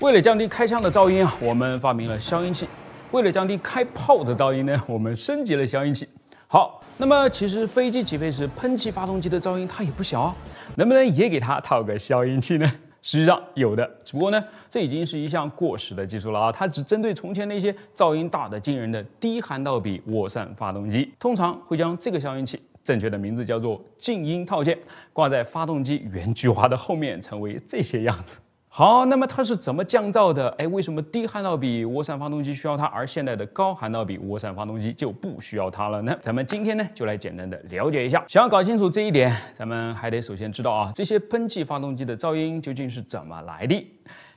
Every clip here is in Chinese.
为了降低开枪的噪音啊，我们发明了消音器。为了降低开炮的噪音呢，我们升级了消音器。好，那么其实飞机起飞时喷气发动机的噪音它也不小，啊，能不能也给它套个消音器呢？实际上有的，只不过呢，这已经是一项过时的技术了啊。它只针对从前那些噪音大的惊人的低涵道比涡扇发动机，通常会将这个消音器，正确的名字叫做静音套件，挂在发动机原菊花的后面，成为这些样子。好，那么它是怎么降噪的？哎，为什么低涵道比涡扇发动机需要它，而现代的高涵道比涡扇发动机就不需要它了呢？咱们今天呢，就来简单的了解一下。想要搞清楚这一点，咱们还得首先知道啊，这些喷气发动机的噪音究竟是怎么来的。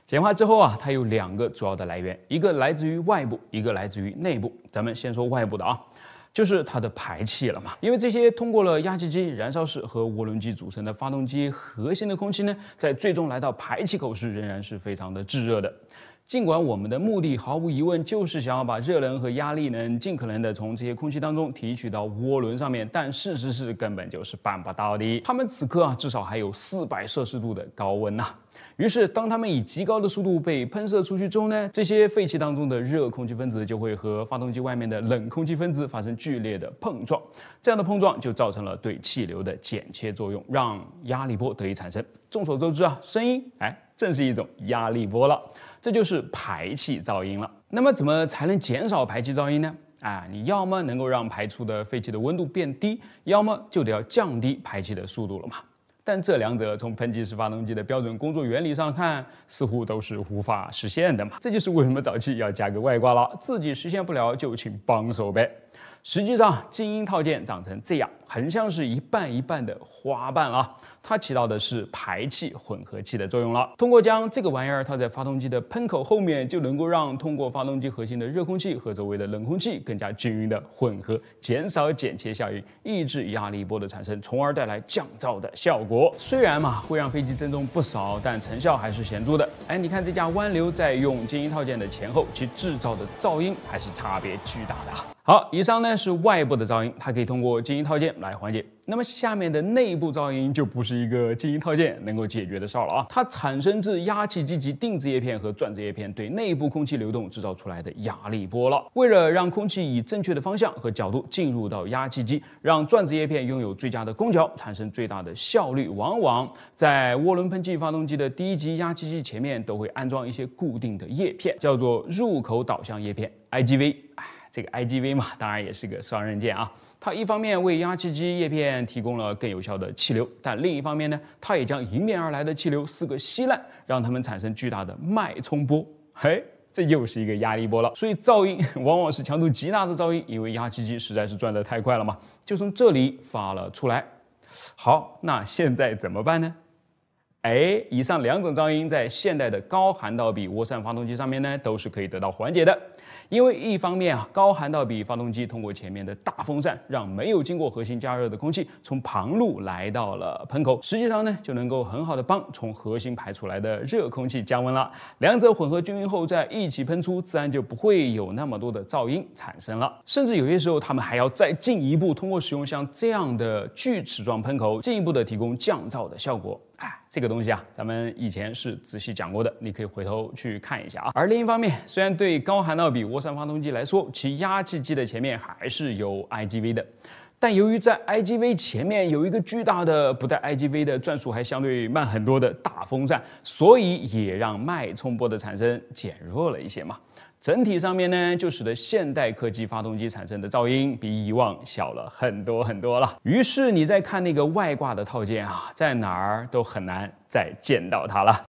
简化之后啊，它有两个主要的来源，一个来自于外部，一个来自于内部。咱们先说外部的啊。就是它的排气了嘛，因为这些通过了压气机、燃烧室和涡轮机组成的发动机核心的空气呢，在最终来到排气口时，仍然是非常的炙热的。尽管我们的目的毫无疑问就是想要把热能和压力能尽可能地从这些空气当中提取到涡轮上面，但事实是根本就是办不到的。它们此刻啊至少还有四百摄氏度的高温呐。于是，当它们以极高的速度被喷射出去之后呢，这些废气当中的热空气分子就会和发动机外面的冷空气分子发生剧烈的碰撞，这样的碰撞就造成了对气流的剪切作用，让压力波得以产生。众所周知啊，声音哎。正是一种压力波了，这就是排气噪音了。那么怎么才能减少排气噪音呢？啊，你要么能够让排出的废气的温度变低，要么就得要降低排气的速度了嘛。但这两者从喷气式发动机的标准工作原理上看，似乎都是无法实现的嘛。这就是为什么早期要加个外挂了，自己实现不了就请帮手呗。实际上，静音套件长成这样，很像是一瓣一瓣的花瓣啊。它起到的是排气混合器的作用了。通过将这个玩意儿套在发动机的喷口后面，就能够让通过发动机核心的热空气和周围的冷空气更加均匀的混合，减少剪切效应，抑制压力波的产生，从而带来降噪的效果。虽然嘛会让飞机增重不少，但成效还是显著的。哎，你看这架湾流在用静音套件的前后，其制造的噪音还是差别巨大的。好，以上呢是外部的噪音，它可以通过静音套件来缓解。那么下面的内部噪音就不是一个静音套件能够解决的事儿了啊！它产生自压气机及定子叶片和转子叶片对内部空气流动制造出来的压力波了。为了让空气以正确的方向和角度进入到压气机，让转子叶片拥有最佳的攻角，产生最大的效率，往往在涡轮喷气发动机的第一级压气机前面都会安装一些固定的叶片，叫做入口导向叶片 （IGV）。这个 IGV 嘛，当然也是个双刃剑啊。它一方面为压气机叶片提供了更有效的气流，但另一方面呢，它也将迎面而来的气流撕个稀烂，让它们产生巨大的脉冲波。嘿，这又是一个压力波了。所以噪音往往是强度极大的噪音，因为压气机实在是转的太快了嘛，就从这里发了出来。好，那现在怎么办呢？哎，以上两种噪音在现代的高涵道比涡扇发动机上面呢，都是可以得到缓解的。因为一方面啊，高涵道比发动机通过前面的大风扇，让没有经过核心加热的空气从旁路来到了喷口，实际上呢，就能够很好的帮从核心排出来的热空气降温了。两者混合均匀后再一起喷出，自然就不会有那么多的噪音产生了。甚至有些时候，他们还要再进一步通过使用像这样的锯齿状喷口，进一步的提供降噪的效果。哎，这个东西啊，咱们以前是仔细讲过的，你可以回头去看一下啊。而另一方面，虽然对高含道比涡扇发动机来说，其压气机的前面还是有 IGV 的，但由于在 IGV 前面有一个巨大的不带 IGV 的转速还相对慢很多的大风扇，所以也让脉冲波的产生减弱了一些嘛。整体上面呢，就使得现代科技发动机产生的噪音比以往小了很多很多了。于是，你再看那个外挂的套件啊，在哪儿都很难再见到它了。